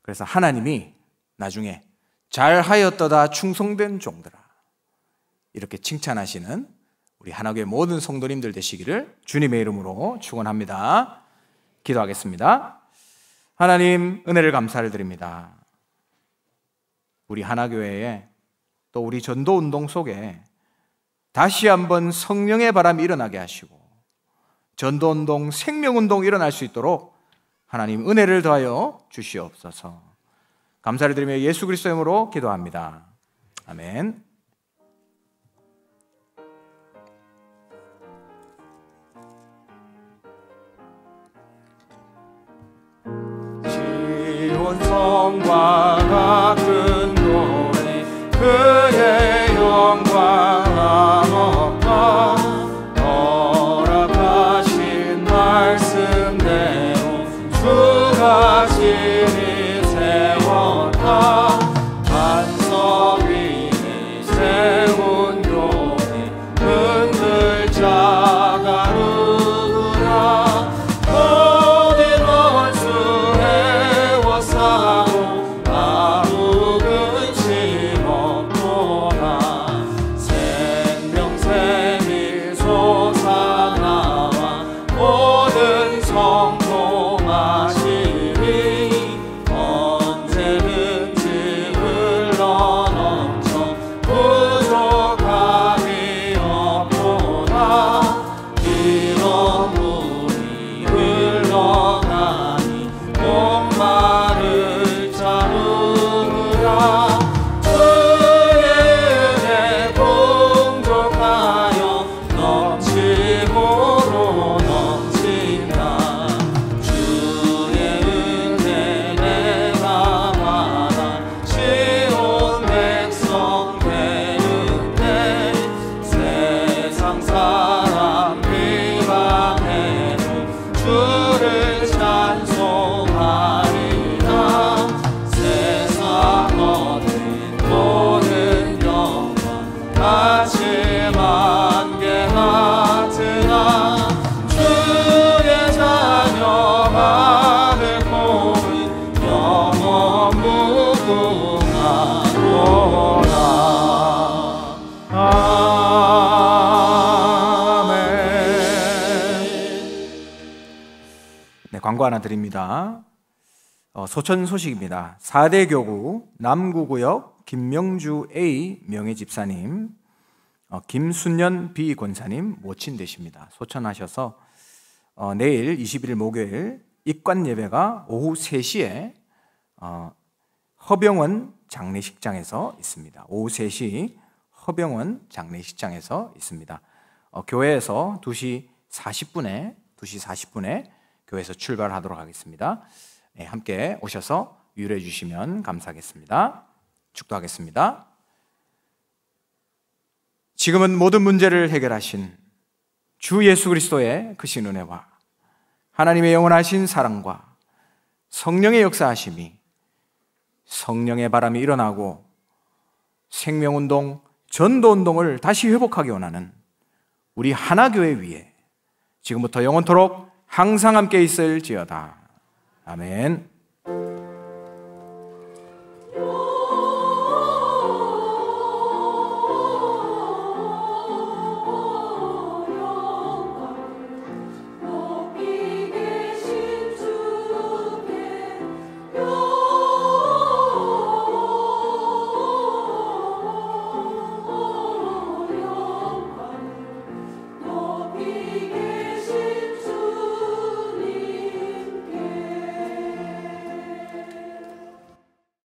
그래서 하나님이 나중에 잘하였다다 충성된 종들아 이렇게 칭찬하시는 우리 하나교회 모든 성도님들 되시기를 주님의 이름으로 축원합니다. 기도하겠습니다. 하나님 은혜를 감사를 드립니다. 우리 하나교회에 또 우리 전도 운동 속에 다시 한번 성령의 바람이 일어나게 하시고 전도운동, 생명운동 일어날 수 있도록 하나님 은혜를 더하여 주시옵소서. 감사를 드리며 예수 그리스도 의 이름으로 기도합니다. 아멘. 지원성과 같 광고 하나 드립니다. 어, 소천 소식입니다. 4대 교구 남구구역 김명주 A 명예 집사님, 어, 김순년 B 권사님 모친 되십니다. 소천하셔서 어, 내일 21일 목요일 입관 예배가 오후 3시에 허병원 장례식장에서 있습니다. 오후 3시 허병원 장례식장에서 있습니다. 교회에서 2시 40분에 2시 40분에 교회에서 출발하도록 하겠습니다. 네, 함께 오셔서 유례 주시면 감사하겠습니다. 축도하겠습니다. 지금은 모든 문제를 해결하신 주 예수 그리스도의 크신 은혜와 하나님의 영원하신 사랑과 성령의 역사하심이 성령의 바람이 일어나고 생명운동, 전도운동을 다시 회복하기 원하는 우리 하나교회 위에 지금부터 영원토록 항상 함께 있을지어다. 아멘.